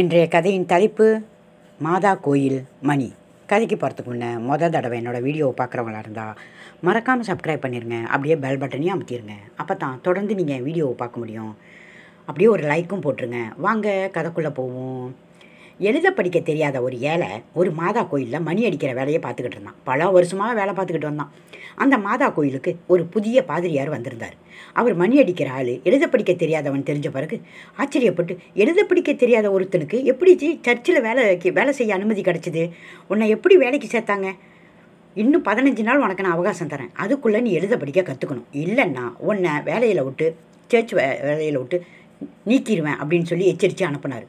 இன்றைய கதையின் தலைப்பு மாதா கோயில் மணி கதைக்கு போகிறதுக்கு முன்னே மொதல் தடவை என்னோடய வீடியோவை பார்க்குறவங்களா இருந்தால் மறக்காமல் சப்ஸ்கிரைப் பண்ணிடுங்க அப்படியே பெல் பட்டனையும் அமுத்திடுங்க அப்போ தான் தொடர்ந்து நீங்கள் வீடியோவை பார்க்க முடியும் அப்படியே ஒரு லைக்கும் போட்டுருங்க வாங்க கதைக்குள்ளே போவோம் எழுத படிக்க தெரியாத ஒரு ஏழை ஒரு மாதா கோயிலில் மணி அடிக்கிற வேலையை பார்த்துக்கிட்டு இருந்தான் பல வருஷமாக வேலை பார்த்துக்கிட்டு வந்தான் அந்த மாதா கோயிலுக்கு ஒரு புதிய பாதிரியார் வந்திருந்தார் அவர் மணி அடிக்கிற ஆள் எழுத படிக்க தெரியாதவன் தெரிஞ்ச பிறகு ஆச்சரியப்பட்டு எழுத படிக்க தெரியாத ஒருத்தனுக்கு எப்படி சர்ச்சில் வேலைக்கு வேலை செய்ய அனுமதி கிடச்சிது உன்னை எப்படி வேலைக்கு சேர்த்தாங்க இன்னும் பதினஞ்சு நாள் உனக்கு நான் அவகாசம் தரேன் அதுக்குள்ளே நீ எழுத படிக்க கற்றுக்கணும் இல்லைன்னா உன்னை வேலையில் விட்டு சர்ச் வேலையில் விட்டு நீக்கிடுவேன் அப்படின்னு சொல்லி எச்சரித்து அனுப்புனார்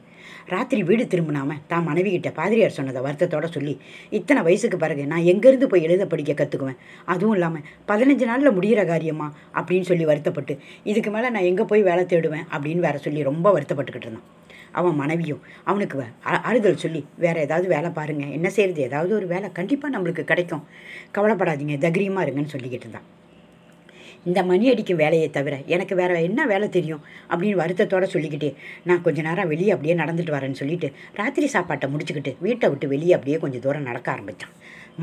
ராத்திரி வீடு திரும்பினாம தான் மனைவிகிட்ட பாதிரியார் சொன்னதை வருத்தத்தோட சொல்லி இத்தனை வயசுக்கு பிறகு நான் எங்கேருந்து போய் எழுத படிக்க கற்றுக்குவேன் அதுவும் இல்லாமல் பதினஞ்சு நாளில் முடிகிற காரியமா அப்படின்னு சொல்லி வருத்தப்பட்டு இதுக்கு மேலே நான் எங்கே போய் வேலை தேடுவேன் அப்படின்னு வேற சொல்லி ரொம்ப வருத்தப்பட்டுக்கிட்டு இருந்தான் அவன் மனைவியும் அவனுக்கு ஆறுதல் சொல்லி வேற ஏதாவது வேலை பாருங்கள் என்ன செய்கிறது ஏதாவது ஒரு வேலை கண்டிப்பாக நம்மளுக்கு கிடைக்கும் கவலைப்படாதீங்க தைரியமாக இருங்கன்னு சொல்லிக்கிட்டு இருந்தான் இந்த மணி அடிக்கும் வேலையை தவிர எனக்கு வேறு என்ன வேலை தெரியும் அப்படின்னு வருத்தத்தோடு சொல்லிக்கிட்டே நான் கொஞ்சம் நேரம் வெளியே அப்படியே நடந்துட்டு வரேன்னு சொல்லிட்டு ராத்திரி சாப்பாட்டை முடிச்சுக்கிட்டு வீட்டை விட்டு வெளியே அப்படியே கொஞ்சம் தூரம் நடக்க ஆரம்பித்தான்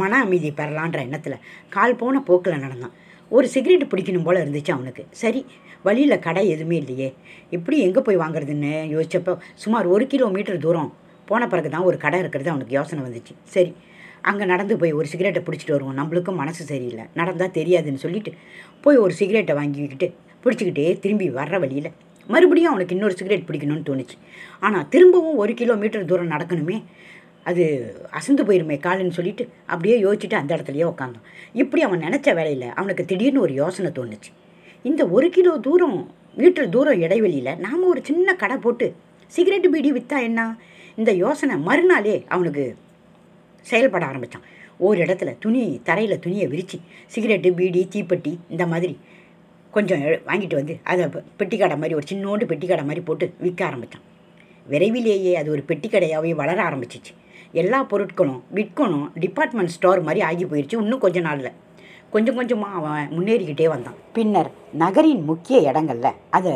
மன அமைதி பெறலான்ற எண்ணத்தில் கால் போன போக்கில் நடந்தான் ஒரு சிகரெட்டு பிடிக்கணும் போல் இருந்துச்சு அவனுக்கு சரி வழியில் கடை எதுவுமே இல்லையே இப்படி எங்கே போய் வாங்குறதுன்னு யோசிச்சப்போ சுமார் ஒரு கிலோமீட்டர் தூரம் போன பிறகு தான் ஒரு கடை இருக்கிறது அவனுக்கு யோசனை வந்துச்சு சரி அங்கே நடந்து போய் ஒரு சிகரெட்டை பிடிச்சிட்டு வருவோம் நம்மளுக்கும் மனசு சரியில்லை நடந்தால் தெரியாதுன்னு சொல்லிட்டு போய் ஒரு சிகரெட்டை வாங்கிக்கிட்டு பிடிச்சிக்கிட்டே திரும்பி வர்ற வழியில் மறுபடியும் அவனுக்கு இன்னொரு சிகரெட் பிடிக்கணும்னு தோணுச்சு ஆனால் திரும்பவும் ஒரு கிலோமீட்டர் தூரம் நடக்கணுமே அது அசந்து போயிருமே காலுன்னு சொல்லிட்டு அப்படியே யோசிச்சுட்டு அந்த இடத்துலையே உக்காந்தோம் இப்படி அவன் நினச்ச வேலையில் அவனுக்கு திடீர்னு ஒரு யோசனை தோணுச்சு இந்த ஒரு கிலோ தூரம் மீட்டர் தூரம் இடைவெளியில் நாம் ஒரு சின்ன கடை போட்டு சிகரெட் பீடி விற்றா என்ன இந்த யோசனை மறுநாளே அவனுக்கு செயல்பட ஆரம்பித்தான் ஒரு இடத்துல துணி தரையில் துணியை விரித்து சிகரெட்டு பீடி தீப்பெட்டி இந்த மாதிரி கொஞ்சம் வாங்கிட்டு வந்து அதை பெட்டி கடை மாதிரி ஒரு சின்னோண்டு பெட்டி கடை மாதிரி போட்டு விற்க ஆரம்பித்தான் விரைவிலேயே அது ஒரு பெட்டி கடையாகவே வளர ஆரம்பிச்சிச்சு எல்லா பொருட்களும் விற்கணும் டிபார்ட்மெண்ட் ஸ்டோர் மாதிரி ஆகி போயிடுச்சு இன்னும் கொஞ்சம் நாளில் கொஞ்சம் கொஞ்சமாக அவன் முன்னேறிக்கிட்டே வந்தான் பின்னர் நகரின் முக்கிய இடங்களில் அதை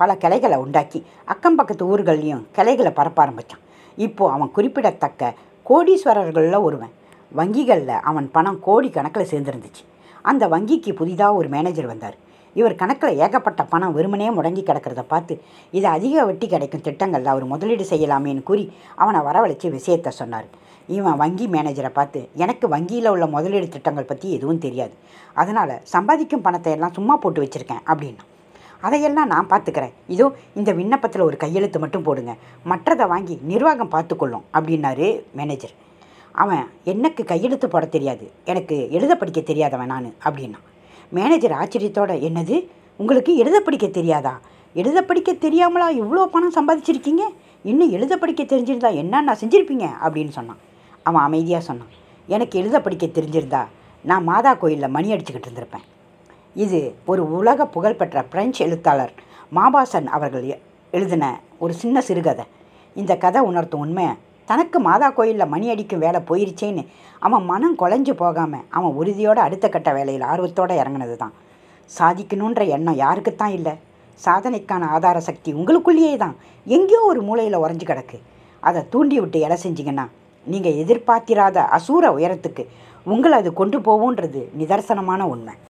பல கிளைகளை உண்டாக்கி அக்கம் பக்கத்து ஊர்கள்லேயும் கிளைகளை பரப்ப ஆரம்பித்தான் இப்போது அவன் குறிப்பிடத்தக்க கோடீஸ்வரர்களில் ஒருவன் வங்கிகளில் அவன் பணம் கோடி கணக்கில் சேர்ந்துருந்துச்சு அந்த வங்கிக்கு புதிதாக ஒரு மேனேஜர் வந்தார் இவர் கணக்கில் ஏகப்பட்ட பணம் வெறுமனே முடங்கி கிடக்கிறத பார்த்து இது அதிக வட்டி கிடைக்கும் திட்டங்களில் அவர் முதலீடு செய்யலாமேன்னு கூறி அவனை வரவழைச்சி விஷயத்த சொன்னார் இவன் வங்கி மேனேஜரை பார்த்து எனக்கு வங்கியில் உள்ள முதலீடு திட்டங்கள் பற்றி எதுவும் தெரியாது அதனால் சம்பாதிக்கும் பணத்தை எல்லாம் சும்மா போட்டு வச்சுருக்கேன் அப்படின்னா அதையெல்லாம் நான் பார்த்துக்கிறேன் இதோ இந்த விண்ணப்பத்தில் ஒரு கையெழுத்து மட்டும் போடுங்க மற்றதை வாங்கி நிர்வாகம் பார்த்துக்கொள்ளும் அப்படின்னாரு மேனேஜர் அவன் எனக்கு கையெழுத்து போட தெரியாது எனக்கு எழுத படிக்க தெரியாதவன் நான் அப்படின்னா மேனேஜர் ஆச்சரியத்தோட என்னது உங்களுக்கு எழுத படிக்க தெரியாதா எழுத படிக்க தெரியாமலா இவ்வளோ பணம் சம்பாதிச்சிருக்கீங்க இன்னும் எழுத படிக்க தெரிஞ்சிருந்தா என்னென்ன செஞ்சுருப்பீங்க அப்படின்னு சொன்னான் அவன் அமைதியாக சொன்னான் எனக்கு எழுத படிக்க தெரிஞ்சிருந்தா நான் மாதா கோயிலில் மணி அடிச்சுக்கிட்டு இருந்திருப்பேன் இது ஒரு உலக புகழ்பெற்ற பிரெஞ்சு எழுத்தாளர் மாபாசன் அவர்கள் எழுதின ஒரு சின்ன சிறுகதை இந்த கதை உணர்த்தும் உண்மை தனக்கு மாதா கோயிலில் மணி அடிக்கும் வேலை போயிருச்சேன்னு அவன் மனம் குலைஞ்சு போகாமல் அவன் உறுதியோடு அடுத்த கட்ட வேலையில் ஆர்வத்தோடு இறங்கினது தான் சாதிக்கணுன்ற எண்ணம் யாருக்குத்தான் இல்லை சாதனைக்கான ஆதார சக்தி உங்களுக்குள்ளேயே தான் எங்கேயோ ஒரு மூலையில் உறைஞ்சி கிடக்கு அதை தூண்டி விட்டு இலை செஞ்சிங்கன்னா நீங்கள் எதிர்பார்த்திராத அசூர உயரத்துக்கு உங்களை அது கொண்டு போகுன்றது நிதர்சனமான உண்மை